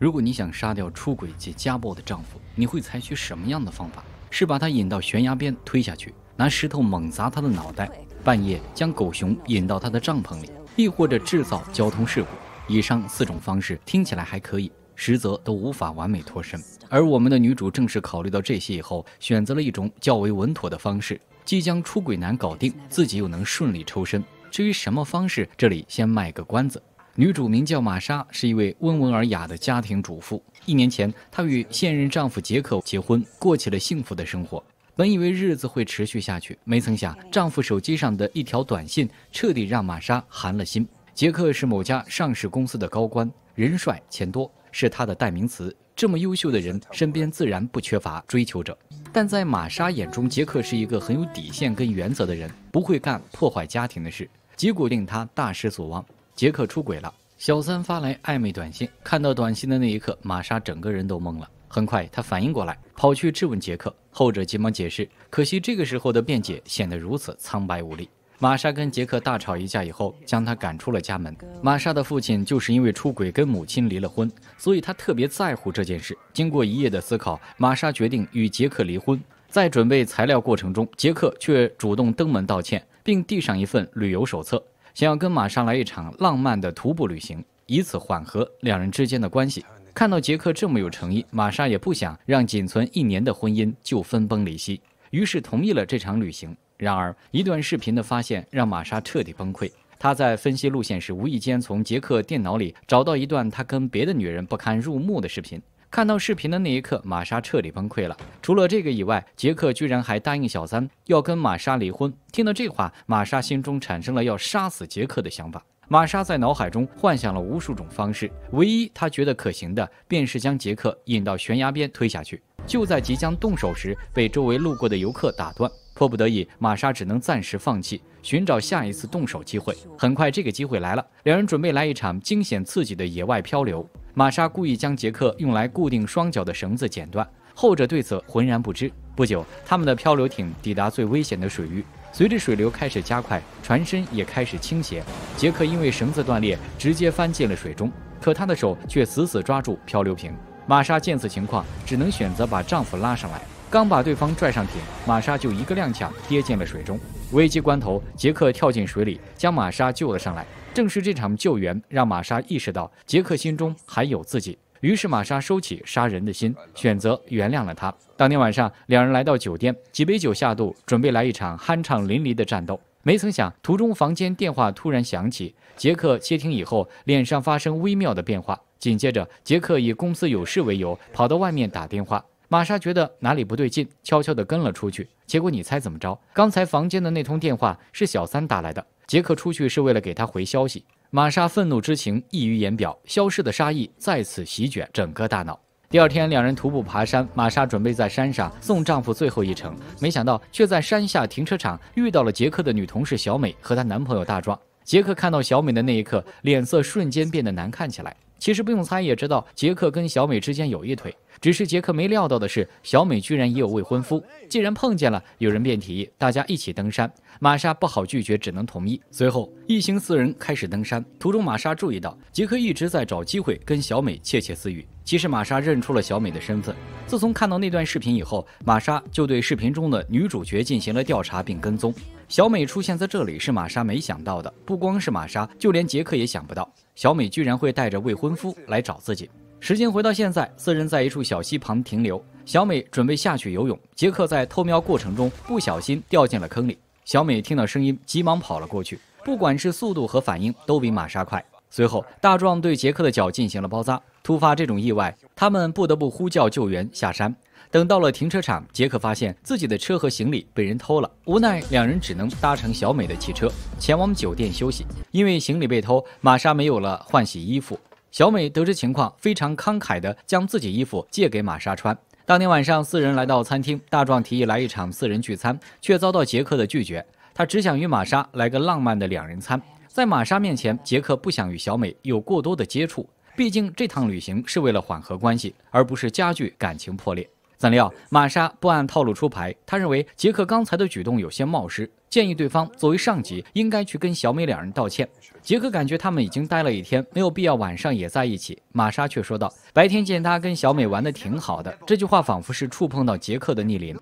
如果你想杀掉出轨且家暴的丈夫，你会采取什么样的方法？是把他引到悬崖边推下去，拿石头猛砸他的脑袋，半夜将狗熊引到他的帐篷里，亦或者制造交通事故？以上四种方式听起来还可以，实则都无法完美脱身。而我们的女主正是考虑到这些以后，选择了一种较为稳妥的方式，既将出轨男搞定，自己又能顺利抽身。至于什么方式，这里先卖个关子。女主名叫玛莎，是一位温文尔雅的家庭主妇。一年前，她与现任丈夫杰克结婚，过起了幸福的生活。本以为日子会持续下去，没曾想丈夫手机上的一条短信彻底让玛莎寒了心。杰克是某家上市公司的高官，人帅钱多，是他的代名词。这么优秀的人，身边自然不缺乏追求者。但在玛莎眼中，杰克是一个很有底线跟原则的人，不会干破坏家庭的事。结果令他大失所望。杰克出轨了，小三发来暧昧短信。看到短信的那一刻，玛莎整个人都懵了。很快，她反应过来，跑去质问杰克。后者急忙解释，可惜这个时候的辩解显得如此苍白无力。玛莎跟杰克大吵一架以后，将他赶出了家门。玛莎的父亲就是因为出轨跟母亲离了婚，所以他特别在乎这件事。经过一夜的思考，玛莎决定与杰克离婚。在准备材料过程中，杰克却主动登门道歉，并递上一份旅游手册。想要跟玛莎来一场浪漫的徒步旅行，以此缓和两人之间的关系。看到杰克这么有诚意，玛莎也不想让仅存一年的婚姻就分崩离析，于是同意了这场旅行。然而，一段视频的发现让玛莎彻底崩溃。她在分析路线时，无意间从杰克电脑里找到一段他跟别的女人不堪入目的视频。看到视频的那一刻，玛莎彻底崩溃了。除了这个以外，杰克居然还答应小三要跟玛莎离婚。听到这话，玛莎心中产生了要杀死杰克的想法。玛莎在脑海中幻想了无数种方式，唯一她觉得可行的，便是将杰克引到悬崖边推下去。就在即将动手时，被周围路过的游客打断。迫不得已，玛莎只能暂时放弃，寻找下一次动手机会。很快，这个机会来了，两人准备来一场惊险刺激的野外漂流。玛莎故意将杰克用来固定双脚的绳子剪断，后者对此浑然不知。不久，他们的漂流艇抵达最危险的水域，随着水流开始加快，船身也开始倾斜。杰克因为绳子断裂，直接翻进了水中，可他的手却死死抓住漂流瓶。玛莎见此情况，只能选择把丈夫拉上来。刚把对方拽上艇，玛莎就一个踉跄跌进了水中。危急关头，杰克跳进水里将玛莎救了上来。正是这场救援让玛莎意识到杰克心中还有自己，于是玛莎收起杀人的心，选择原谅了他。当天晚上，两人来到酒店，几杯酒下肚，准备来一场酣畅淋漓的战斗。没曾想，途中房间电话突然响起，杰克接听以后，脸上发生微妙的变化。紧接着，杰克以公司有事为由跑到外面打电话。玛莎觉得哪里不对劲，悄悄地跟了出去。结果你猜怎么着？刚才房间的那通电话是小三打来的。杰克出去是为了给她回消息。玛莎愤怒之情溢于言表，消失的杀意再次席卷整个大脑。第二天，两人徒步爬山。玛莎准备在山上送丈夫最后一程，没想到却在山下停车场遇到了杰克的女同事小美和她男朋友大壮。杰克看到小美的那一刻，脸色瞬间变得难看起来。其实不用猜也知道，杰克跟小美之间有一腿。只是杰克没料到的是，小美居然也有未婚夫。既然碰见了，有人便提议大家一起登山。玛莎不好拒绝，只能同意。随后，一行四人开始登山。途中，玛莎注意到杰克一直在找机会跟小美窃窃私语。其实，玛莎认出了小美的身份。自从看到那段视频以后，玛莎就对视频中的女主角进行了调查并跟踪。小美出现在这里是玛莎没想到的，不光是玛莎，就连杰克也想不到，小美居然会带着未婚夫来找自己。时间回到现在，四人在一处小溪旁停留。小美准备下去游泳，杰克在偷瞄过程中不小心掉进了坑里。小美听到声音，急忙跑了过去。不管是速度和反应，都比玛莎快。随后，大壮对杰克的脚进行了包扎。突发这种意外，他们不得不呼叫救援下山。等到了停车场，杰克发现自己的车和行李被人偷了。无奈，两人只能搭乘小美的汽车前往酒店休息。因为行李被偷，玛莎没有了换洗衣服。小美得知情况，非常慷慨地将自己衣服借给玛莎穿。当天晚上，四人来到餐厅，大壮提议来一场四人聚餐，却遭到杰克的拒绝。他只想与玛莎来个浪漫的两人餐。在玛莎面前，杰克不想与小美有过多的接触，毕竟这趟旅行是为了缓和关系，而不是加剧感情破裂。怎料玛莎不按套路出牌，他认为杰克刚才的举动有些冒失，建议对方作为上级应该去跟小美两人道歉。杰克感觉他们已经待了一天，没有必要晚上也在一起。玛莎却说道：“白天见他跟小美玩的挺好的。”这句话仿佛是触碰到杰克的逆鳞。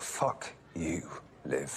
Fuck you, Liv.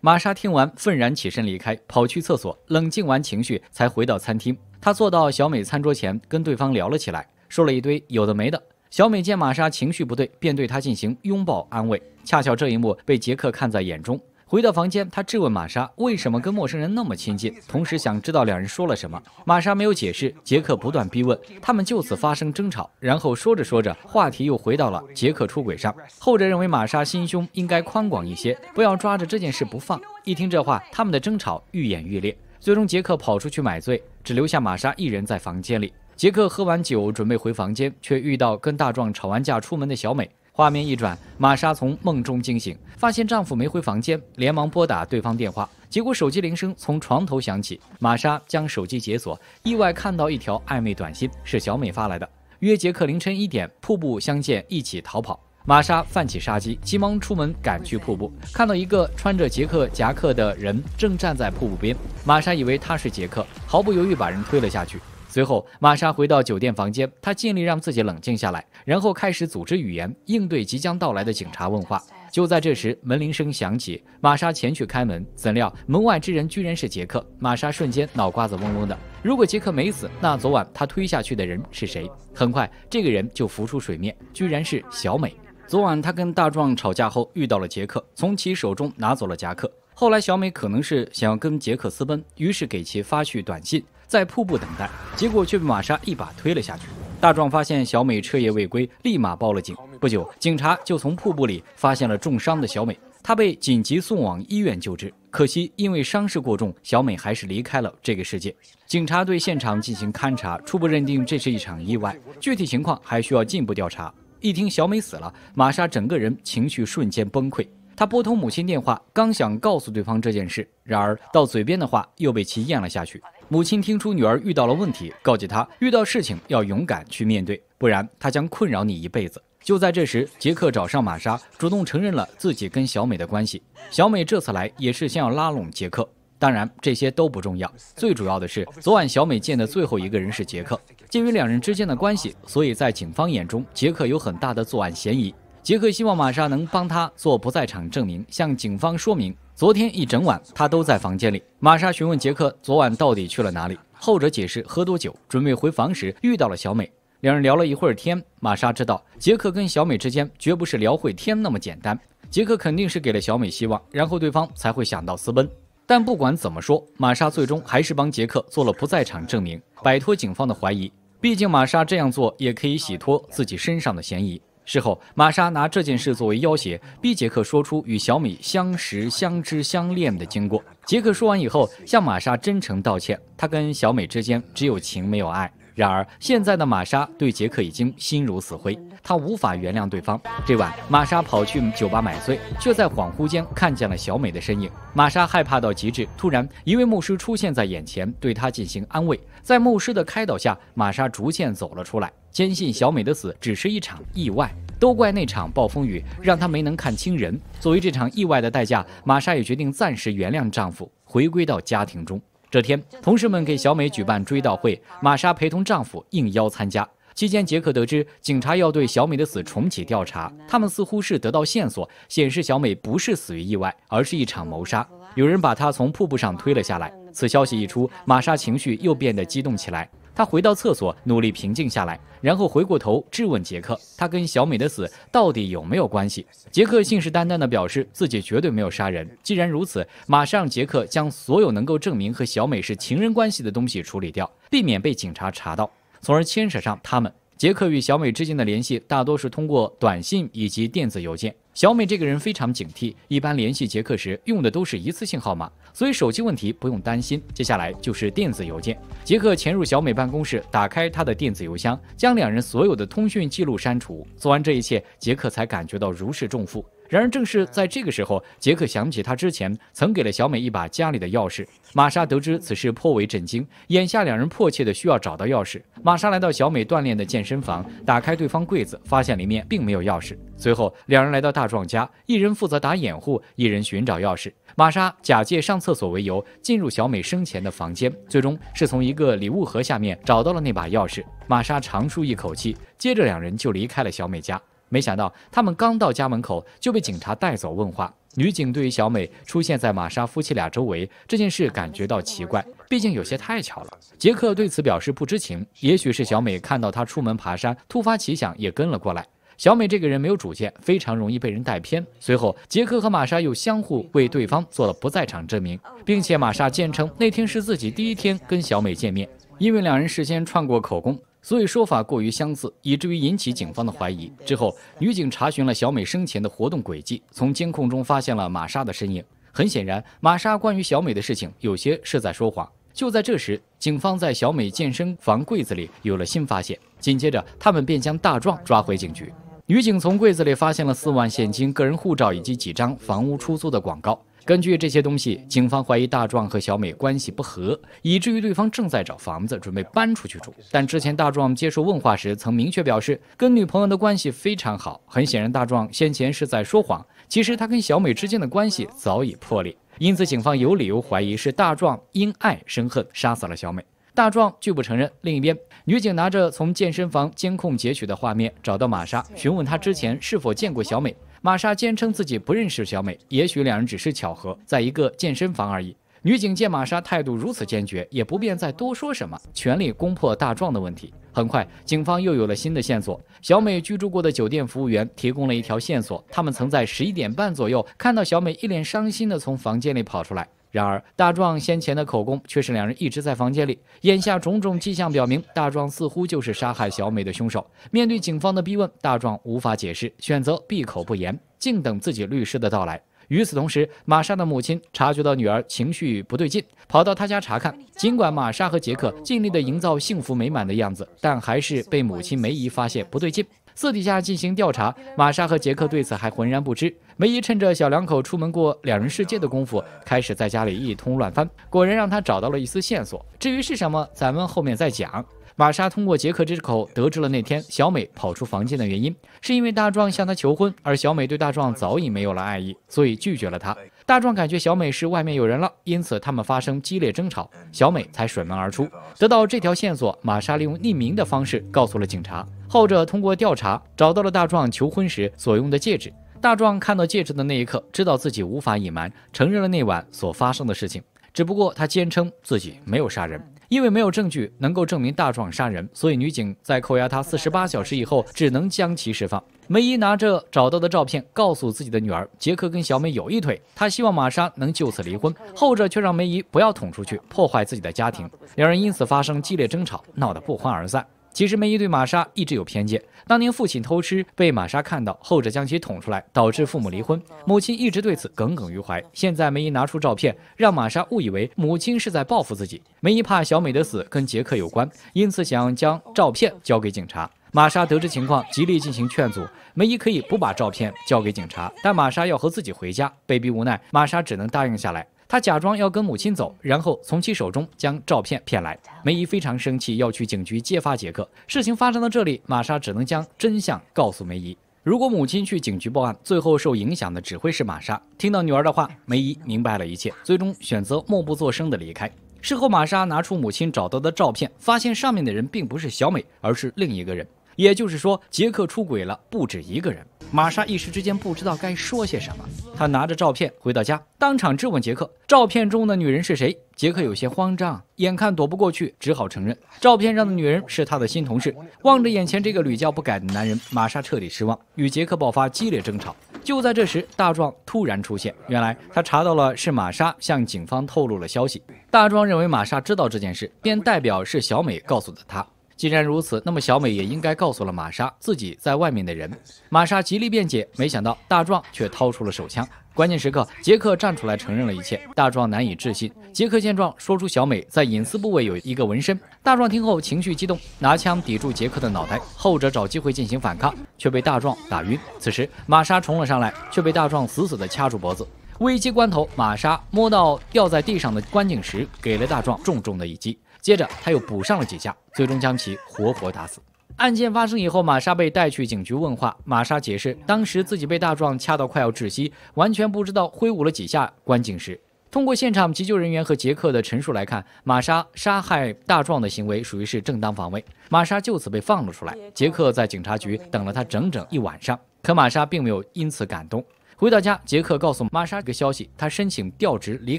玛莎听完，愤然起身离开，跑去厕所冷静完情绪，才回到餐厅。她坐到小美餐桌前，跟对方聊了起来，说了一堆有的没的。小美见玛莎情绪不对，便对她进行拥抱安慰。恰巧这一幕被杰克看在眼中。回到房间，他质问玛莎为什么跟陌生人那么亲近，同时想知道两人说了什么。玛莎没有解释，杰克不断逼问，他们就此发生争吵。然后说着说着，话题又回到了杰克出轨上。后者认为玛莎心胸应该宽广一些，不要抓着这件事不放。一听这话，他们的争吵愈演愈烈。最终，杰克跑出去买醉，只留下玛莎一人在房间里。杰克喝完酒，准备回房间，却遇到跟大壮吵完架出门的小美。画面一转，玛莎从梦中惊醒，发现丈夫没回房间，连忙拨打对方电话，结果手机铃声从床头响起。玛莎将手机解锁，意外看到一条暧昧短信，是小美发来的，约杰克凌晨一点瀑布相见，一起逃跑。玛莎泛起杀机，急忙出门赶去瀑布，看到一个穿着杰克夹克的人正站在瀑布边，玛莎以为他是杰克，毫不犹豫把人推了下去。随后，玛莎回到酒店房间，她尽力让自己冷静下来，然后开始组织语言应对即将到来的警察问话。就在这时，门铃声响起，玛莎前去开门，怎料门外之人居然是杰克。玛莎瞬间脑瓜子嗡嗡的，如果杰克没死，那昨晚他推下去的人是谁？很快，这个人就浮出水面，居然是小美。昨晚他跟大壮吵架后，遇到了杰克，从其手中拿走了夹克。后来，小美可能是想要跟杰克私奔，于是给其发去短信，在瀑布等待，结果却被玛莎一把推了下去。大壮发现小美彻夜未归，立马报了警。不久，警察就从瀑布里发现了重伤的小美，她被紧急送往医院救治。可惜，因为伤势过重，小美还是离开了这个世界。警察对现场进行勘查，初步认定这是一场意外，具体情况还需要进一步调查。一听小美死了，玛莎整个人情绪瞬间崩溃。他拨通母亲电话，刚想告诉对方这件事，然而到嘴边的话又被其咽了下去。母亲听出女儿遇到了问题，告诫他遇到事情要勇敢去面对，不然他将困扰你一辈子。就在这时，杰克找上玛莎，主动承认了自己跟小美的关系。小美这次来也是想要拉拢杰克，当然这些都不重要，最主要的是昨晚小美见的最后一个人是杰克。鉴于两人之间的关系，所以在警方眼中，杰克有很大的作案嫌疑。杰克希望玛莎能帮他做不在场证明，向警方说明昨天一整晚他都在房间里。玛莎询问杰克昨晚到底去了哪里，后者解释喝多酒，准备回房时遇到了小美，两人聊了一会儿天。玛莎知道杰克跟小美之间绝不是聊会天那么简单，杰克肯定是给了小美希望，然后对方才会想到私奔。但不管怎么说，玛莎最终还是帮杰克做了不在场证明，摆脱警方的怀疑。毕竟玛莎这样做也可以洗脱自己身上的嫌疑。事后，玛莎拿这件事作为要挟，逼杰克说出与小美相识、相知、相恋的经过。杰克说完以后，向玛莎真诚道歉。他跟小美之间只有情没有爱。然而，现在的玛莎对杰克已经心如死灰，她无法原谅对方。这晚，玛莎跑去酒吧买醉，却在恍惚间看见了小美的身影。玛莎害怕到极致，突然一位牧师出现在眼前，对她进行安慰。在牧师的开导下，玛莎逐渐走了出来，坚信小美的死只是一场意外。都怪那场暴风雨，让她没能看清人。作为这场意外的代价，玛莎也决定暂时原谅丈夫，回归到家庭中。这天，同事们给小美举办追悼会，玛莎陪同丈夫应邀参加。期间，杰克得知警察要对小美的死重启调查，他们似乎是得到线索，显示小美不是死于意外，而是一场谋杀。有人把她从瀑布上推了下来。此消息一出，玛莎情绪又变得激动起来。他回到厕所，努力平静下来，然后回过头质问杰克：“他跟小美的死到底有没有关系？”杰克信誓旦旦地表示自己绝对没有杀人。既然如此，马上让杰克将所有能够证明和小美是情人关系的东西处理掉，避免被警察查到，从而牵扯上他们。杰克与小美之间的联系大多是通过短信以及电子邮件。小美这个人非常警惕，一般联系杰克时用的都是一次性号码，所以手机问题不用担心。接下来就是电子邮件。杰克潜入小美办公室，打开她的电子邮箱，将两人所有的通讯记录删除。做完这一切，杰克才感觉到如释重负。然而正是在这个时候，杰克想起他之前曾给了小美一把家里的钥匙。玛莎得知此事颇为震惊，眼下两人迫切的需要找到钥匙。玛莎来到小美锻炼的健身房，打开对方柜子，发现里面并没有钥匙。随后两人来到大壮家，一人负责打掩护，一人寻找钥匙。玛莎假借上厕所为由进入小美生前的房间，最终是从一个礼物盒下面找到了那把钥匙。玛莎长舒一口气，接着两人就离开了小美家。没想到他们刚到家门口就被警察带走问话。女警对于小美出现在玛莎夫妻俩周围这件事感觉到奇怪，毕竟有些太巧了。杰克对此表示不知情，也许是小美看到他出门爬山，突发奇想也跟了过来。小美这个人没有主见，非常容易被人带偏。随后，杰克和玛莎又相互为对方做了不在场证明，并且玛莎坚称那天是自己第一天跟小美见面，因为两人事先串过口供。所以说法过于相似，以至于引起警方的怀疑。之后，女警查询了小美生前的活动轨迹，从监控中发现了玛莎的身影。很显然，玛莎关于小美的事情有些是在说谎。就在这时，警方在小美健身房柜子里有了新发现，紧接着他们便将大壮抓回警局。女警从柜子里发现了四万现金、个人护照以及几张房屋出租的广告。根据这些东西，警方怀疑大壮和小美关系不和，以至于对方正在找房子准备搬出去住。但之前大壮接受问话时曾明确表示，跟女朋友的关系非常好。很显然，大壮先前是在说谎。其实他跟小美之间的关系早已破裂，因此警方有理由怀疑是大壮因爱生恨杀死了小美。大壮拒不承认。另一边，女警拿着从健身房监控截取的画面找到玛莎，询问她之前是否见过小美。玛莎坚称自己不认识小美，也许两人只是巧合，在一个健身房而已。女警见玛莎态度如此坚决，也不便再多说什么，全力攻破大壮的问题。很快，警方又有了新的线索：小美居住过的酒店服务员提供了一条线索，他们曾在十一点半左右看到小美一脸伤心地从房间里跑出来。然而，大壮先前的口供却是两人一直在房间里。眼下种种迹象表明，大壮似乎就是杀害小美的凶手。面对警方的逼问，大壮无法解释，选择闭口不言，静等自己律师的到来。与此同时，玛莎的母亲察觉到女儿情绪不对劲，跑到她家查看。尽管玛莎和杰克尽力的营造幸福美满的样子，但还是被母亲梅姨发现不对劲。私底下进行调查，玛莎和杰克对此还浑然不知。梅姨趁着小两口出门过两人世界的功夫，开始在家里一通乱翻，果然让他找到了一丝线索。至于是什么，咱们后面再讲。玛莎通过杰克之口得知了那天小美跑出房间的原因，是因为大壮向她求婚，而小美对大壮早已没有了爱意，所以拒绝了他。大壮感觉小美是外面有人了，因此他们发生激烈争吵，小美才甩门而出。得到这条线索，玛莎利用匿名的方式告诉了警察，后者通过调查找到了大壮求婚时所用的戒指。大壮看到戒指的那一刻，知道自己无法隐瞒，承认了那晚所发生的事情。只不过他坚称自己没有杀人，因为没有证据能够证明大壮杀人，所以女警在扣押他四十八小时以后，只能将其释放。梅姨拿着找到的照片，告诉自己的女儿杰克跟小美有一腿，她希望玛莎能就此离婚，后者却让梅姨不要捅出去，破坏自己的家庭。两人因此发生激烈争吵，闹得不欢而散。其实梅姨对玛莎一直有偏见。当年父亲偷吃被玛莎看到，后者将其捅出来，导致父母离婚。母亲一直对此耿耿于怀。现在梅姨拿出照片，让玛莎误以为母亲是在报复自己。梅姨怕小美的死跟杰克有关，因此想将照片交给警察。玛莎得知情况，极力进行劝阻。梅姨可以不把照片交给警察，但玛莎要和自己回家。被逼无奈，玛莎只能答应下来。他假装要跟母亲走，然后从其手中将照片骗来。梅姨非常生气，要去警局揭发杰克。事情发生到这里，玛莎只能将真相告诉梅姨。如果母亲去警局报案，最后受影响的只会是玛莎。听到女儿的话，梅姨明白了一切，最终选择默不作声的离开。事后，玛莎拿出母亲找到的照片，发现上面的人并不是小美，而是另一个人。也就是说，杰克出轨了不止一个人。玛莎一时之间不知道该说些什么，她拿着照片回到家，当场质问杰克：“照片中的女人是谁？”杰克有些慌张，眼看躲不过去，只好承认照片上的女人是他的新同事。望着眼前这个屡教不改的男人，玛莎彻底失望，与杰克爆发激烈争吵。就在这时，大壮突然出现。原来他查到了是玛莎向警方透露了消息。大壮认为玛莎知道这件事，便代表是小美告诉的他。既然如此，那么小美也应该告诉了玛莎自己在外面的人。玛莎极力辩解，没想到大壮却掏出了手枪。关键时刻，杰克站出来承认了一切。大壮难以置信。杰克见状，说出小美在隐私部位有一个纹身。大壮听后情绪激动，拿枪抵住杰克的脑袋。后者找机会进行反抗，却被大壮打晕。此时，玛莎冲了上来，却被大壮死死地掐住脖子。危机关头，玛莎摸到掉在地上的观景石，给了大壮重重的一击。接着他又补上了几下，最终将其活活打死。案件发生以后，玛莎被带去警局问话。玛莎解释，当时自己被大壮掐到快要窒息，完全不知道挥舞了几下关禁时。通过现场急救人员和杰克的陈述来看，玛莎杀害大壮的行为属于是正当防卫，玛莎就此被放了出来。杰克在警察局等了他整整一晚上，可玛莎并没有因此感动。回到家，杰克告诉玛莎一个消息：他申请调职，离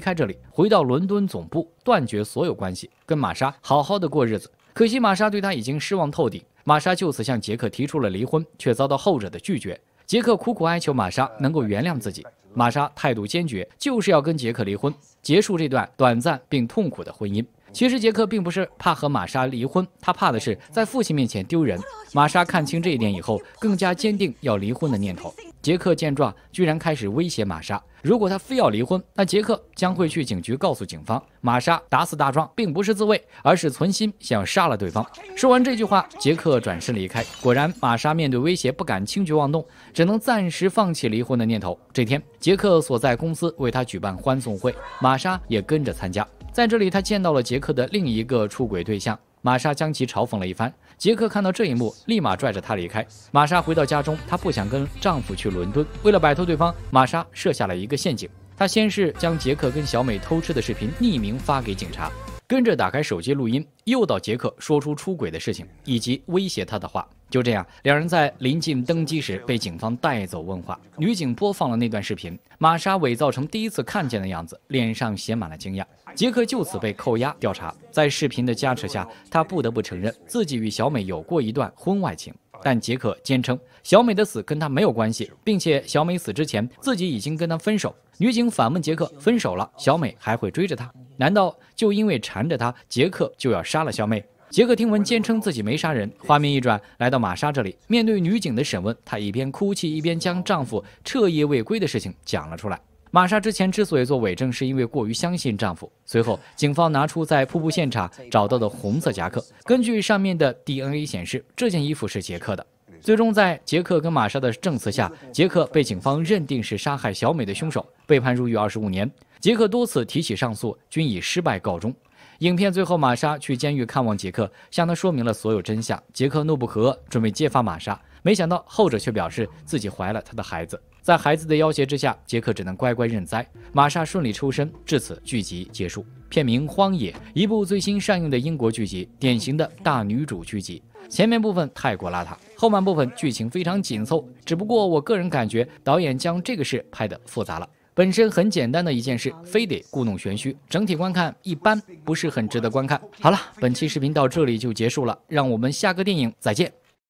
开这里，回到伦敦总部，断绝所有关系，跟玛莎好好的过日子。可惜玛莎对他已经失望透顶，玛莎就此向杰克提出了离婚，却遭到后者的拒绝。杰克苦苦哀求玛莎能够原谅自己，玛莎态度坚决，就是要跟杰克离婚，结束这段短暂并痛苦的婚姻。其实杰克并不是怕和玛莎离婚，他怕的是在父亲面前丢人。玛莎看清这一点以后，更加坚定要离婚的念头。杰克见状，居然开始威胁玛莎：“如果他非要离婚，那杰克将会去警局告诉警方，玛莎打死大壮并不是自卫，而是存心想杀了对方。”说完这句话，杰克转身离开。果然，玛莎面对威胁不敢轻举妄动，只能暂时放弃离婚的念头。这天，杰克所在公司为他举办欢送会，玛莎也跟着参加。在这里，他见到了杰克的另一个出轨对象，玛莎将其嘲讽了一番。杰克看到这一幕，立马拽着他离开。玛莎回到家中，她不想跟丈夫去伦敦。为了摆脱对方，玛莎设下了一个陷阱。她先是将杰克跟小美偷吃的视频匿名发给警察，跟着打开手机录音，诱导杰克说出出轨的事情以及威胁他的话。就这样，两人在临近登机时被警方带走问话。女警播放了那段视频，玛莎伪造成第一次看见的样子，脸上写满了惊讶。杰克就此被扣押调查。在视频的加持下，他不得不承认自己与小美有过一段婚外情。但杰克坚称小美的死跟他没有关系，并且小美死之前自己已经跟他分手。女警反问杰克：“分手了，小美还会追着他？难道就因为缠着他，杰克就要杀了小美？”杰克听闻，坚称自己没杀人。画面一转，来到玛莎这里，面对女警的审问，她一边哭泣，一边将丈夫彻夜未归的事情讲了出来。玛莎之前之所以做伪证，是因为过于相信丈夫。随后，警方拿出在瀑布现场找到的红色夹克，根据上面的 DNA 显示，这件衣服是杰克的。最终，在杰克跟玛莎的证词下，杰克被警方认定是杀害小美的凶手，被判入狱二十五年。杰克多次提起上诉，均以失败告终。影片最后，玛莎去监狱看望杰克，向他说明了所有真相。杰克怒不可遏，准备揭发玛莎，没想到后者却表示自己怀了他的孩子。在孩子的要挟之下，杰克只能乖乖认栽。玛莎顺利抽身。至此，剧集结束。片名《荒野》，一部最新上映的英国剧集，典型的大女主剧集。前面部分太过邋遢，后半部分剧情非常紧凑。只不过，我个人感觉导演将这个事拍得复杂了。本身很简单的一件事，非得故弄玄虚。整体观看一般，不是很值得观看。好了，本期视频到这里就结束了，让我们下个电影再见。